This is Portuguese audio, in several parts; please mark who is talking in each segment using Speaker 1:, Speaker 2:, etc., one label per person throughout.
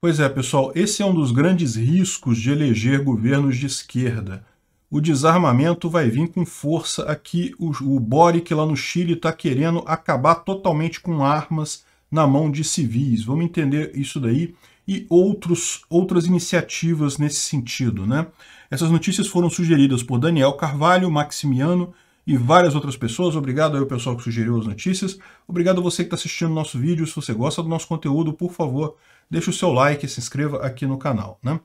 Speaker 1: Pois é, pessoal, esse é um dos grandes riscos de eleger governos de esquerda. O desarmamento vai vir com força aqui. O, o Boric lá no Chile está querendo acabar totalmente com armas na mão de civis. Vamos entender isso daí e outros, outras iniciativas nesse sentido. Né? Essas notícias foram sugeridas por Daniel Carvalho, Maximiano e várias outras pessoas. Obrigado aí ao pessoal que sugeriu as notícias. Obrigado a você que está assistindo nosso vídeo. Se você gosta do nosso conteúdo, por favor, deixe o seu like e se inscreva aqui no canal. Né?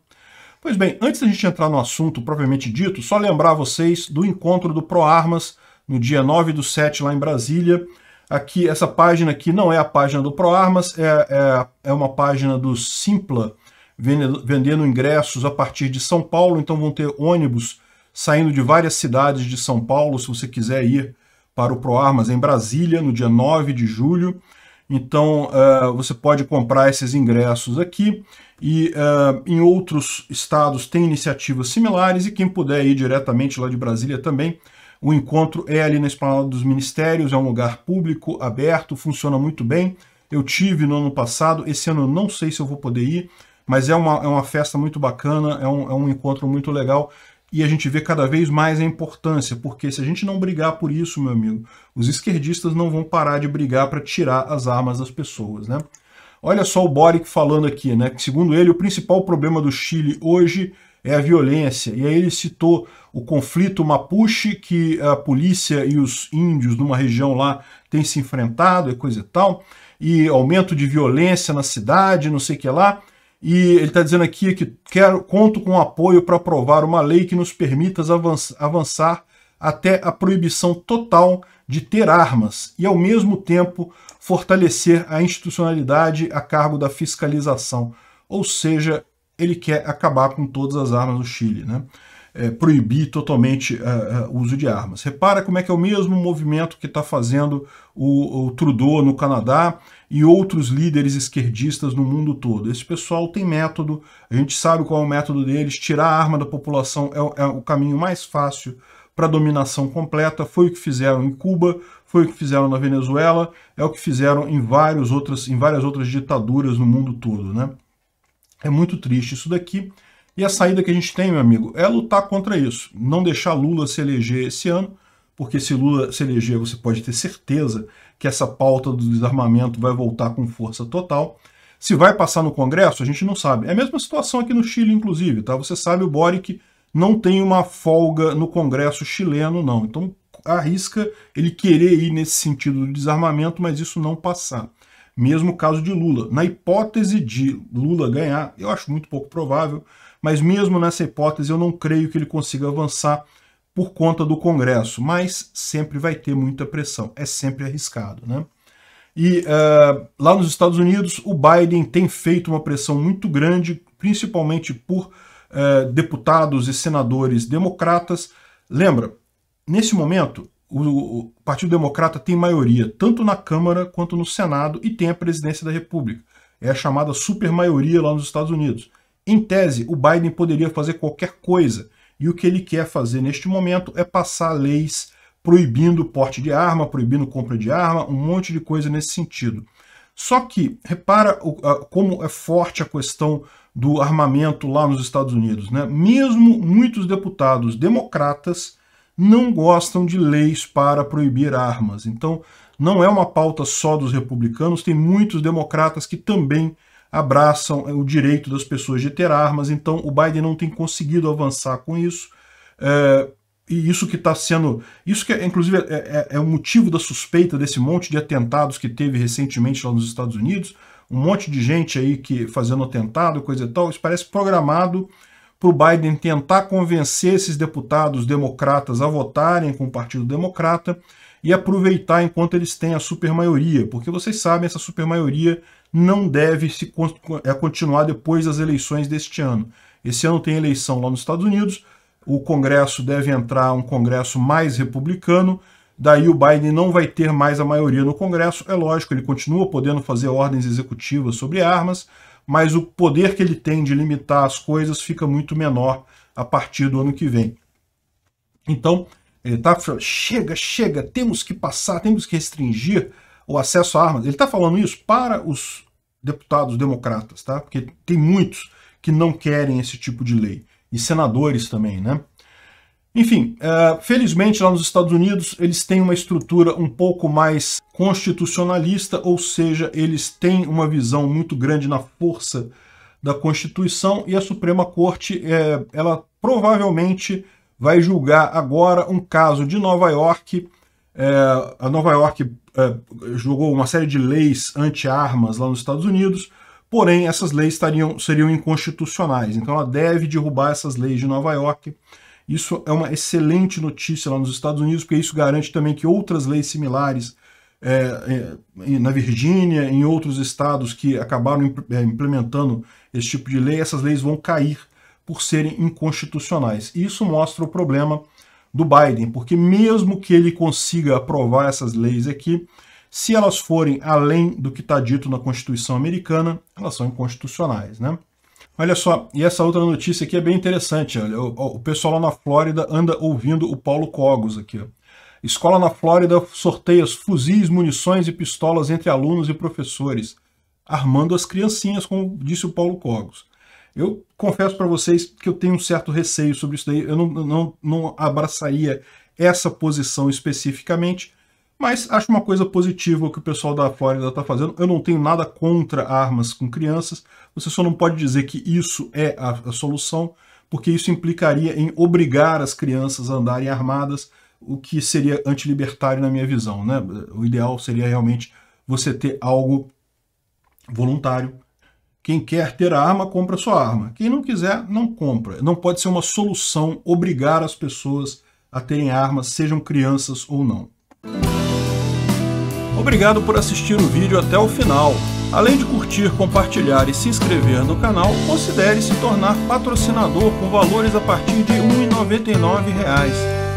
Speaker 1: Pois bem, antes da gente entrar no assunto propriamente dito, só lembrar vocês do encontro do ProArmas no dia 9 do 7 lá em Brasília. Aqui, essa página aqui não é a página do ProArmas, é, é, é uma página do Simpla, vendendo ingressos a partir de São Paulo, então vão ter ônibus saindo de várias cidades de São Paulo, se você quiser ir para o ProArmas em Brasília, no dia 9 de julho. Então, uh, você pode comprar esses ingressos aqui. E uh, em outros estados tem iniciativas similares. E quem puder ir diretamente lá de Brasília também, o encontro é ali na Esplanada dos Ministérios. É um lugar público, aberto, funciona muito bem. Eu tive no ano passado. Esse ano eu não sei se eu vou poder ir. Mas é uma, é uma festa muito bacana, é um, é um encontro muito legal e a gente vê cada vez mais a importância, porque se a gente não brigar por isso, meu amigo, os esquerdistas não vão parar de brigar para tirar as armas das pessoas, né? Olha só o Boric falando aqui, né? Que segundo ele, o principal problema do Chile hoje é a violência. E aí ele citou o conflito mapuche que a polícia e os índios numa região lá têm se enfrentado e é coisa e tal, e aumento de violência na cidade, não sei o que lá. E ele está dizendo aqui que quero, conto com apoio para aprovar uma lei que nos permita avançar até a proibição total de ter armas e, ao mesmo tempo, fortalecer a institucionalidade a cargo da fiscalização. Ou seja, ele quer acabar com todas as armas do Chile. Né? é, proibir totalmente é, é, o uso de armas. Repara como é que é o mesmo movimento que está fazendo o, o, Trudeau no Canadá e outros líderes esquerdistas no mundo todo. Esse pessoal tem método, a gente sabe qual é o método deles, tirar a arma da população é o, é o caminho mais fácil para dominação completa, foi o que fizeram em Cuba, foi o que fizeram na Venezuela, é o que fizeram em, vários outras, em várias outras ditaduras no mundo todo. Né? É muito triste isso daqui, e a saída que a gente tem, meu amigo, é lutar contra isso. Não deixar Lula se eleger esse ano, porque se Lula se eleger, você pode ter certeza que essa pauta do desarmamento vai voltar com força total. Se vai passar no Congresso, a gente não sabe. É a mesma situação aqui no Chile, inclusive, tá? Você sabe, o Boric não tem uma folga no Congresso chileno, não. Então arrisca ele querer ir nesse sentido do desarmamento, mas isso não passar. Mesmo caso de Lula. Na hipótese de Lula ganhar, eu acho muito pouco provável, mas mesmo nessa hipótese eu não creio que ele consiga avançar por conta do Congresso, mas sempre vai ter muita pressão, é sempre arriscado. Né? E uh, lá nos Estados Unidos, o Biden tem feito uma pressão muito grande, principalmente por uh, deputados e senadores democratas. Lembra, nesse momento, o, o Partido Democrata tem maioria, tanto na Câmara quanto no Senado, e tem a presidência da República. É a chamada super maioria lá nos Estados Unidos. Em tese, o Biden poderia fazer qualquer coisa, e o que ele quer fazer neste momento é passar leis proibindo porte de arma, proibindo compra de arma, um monte de coisa nesse sentido. Só que, repara como é forte a questão do armamento lá nos Estados Unidos. Né? Mesmo muitos deputados democratas não gostam de leis para proibir armas. Então, não é uma pauta só dos republicanos, tem muitos democratas que também abraçam o direito das pessoas de ter armas, então o Biden não tem conseguido avançar com isso. É, e isso que está sendo. Isso que, é, inclusive, é, é, é o motivo da suspeita desse monte de atentados que teve recentemente lá nos Estados Unidos. Um monte de gente aí que fazendo atentado, coisa e tal. Isso parece programado para o Biden tentar convencer esses deputados democratas a votarem com o Partido Democrata e aproveitar enquanto eles têm a supermaioria, porque vocês sabem, essa supermaioria não deve se é, continuar depois das eleições deste ano. Esse ano tem eleição lá nos Estados Unidos, o Congresso deve entrar um Congresso mais republicano, daí o Biden não vai ter mais a maioria no Congresso. É lógico, ele continua podendo fazer ordens executivas sobre armas, mas o poder que ele tem de limitar as coisas fica muito menor a partir do ano que vem. Então, ele está falando, chega, chega, temos que passar, temos que restringir o acesso a armas. Ele está falando isso para os deputados democratas, tá? Porque tem muitos que não querem esse tipo de lei. E senadores também, né? Enfim, é, felizmente lá nos Estados Unidos eles têm uma estrutura um pouco mais constitucionalista, ou seja, eles têm uma visão muito grande na força da Constituição e a Suprema Corte, é, ela provavelmente vai julgar agora um caso de Nova York. É, a Nova York é, jogou uma série de leis anti-armas lá nos Estados Unidos, porém essas leis estariam, seriam inconstitucionais. Então ela deve derrubar essas leis de Nova York. Isso é uma excelente notícia lá nos Estados Unidos, porque isso garante também que outras leis similares é, é, na Virgínia, em outros estados que acabaram imp é, implementando esse tipo de lei, essas leis vão cair por serem inconstitucionais. Isso mostra o problema do Biden, porque mesmo que ele consiga aprovar essas leis aqui, se elas forem além do que está dito na Constituição americana, elas são inconstitucionais, né? Olha só, e essa outra notícia aqui é bem interessante. Olha, o, o pessoal lá na Flórida anda ouvindo o Paulo Cogos aqui. Ó. Escola na Flórida sorteia fuzis, munições e pistolas entre alunos e professores, armando as criancinhas, como disse o Paulo Cogos. Eu confesso para vocês que eu tenho um certo receio sobre isso daí, eu não, não, não abraçaria essa posição especificamente, mas acho uma coisa positiva o que o pessoal da Flórida está fazendo. Eu não tenho nada contra armas com crianças, você só não pode dizer que isso é a, a solução, porque isso implicaria em obrigar as crianças a andarem armadas, o que seria antilibertário na minha visão. Né? O ideal seria realmente você ter algo voluntário, quem quer ter a arma, compra sua arma. Quem não quiser, não compra. Não pode ser uma solução obrigar as pessoas a terem armas, sejam crianças ou não. Obrigado por assistir o vídeo até o final. Além de curtir, compartilhar e se inscrever no canal, considere se tornar patrocinador com valores a partir de R$ 1,99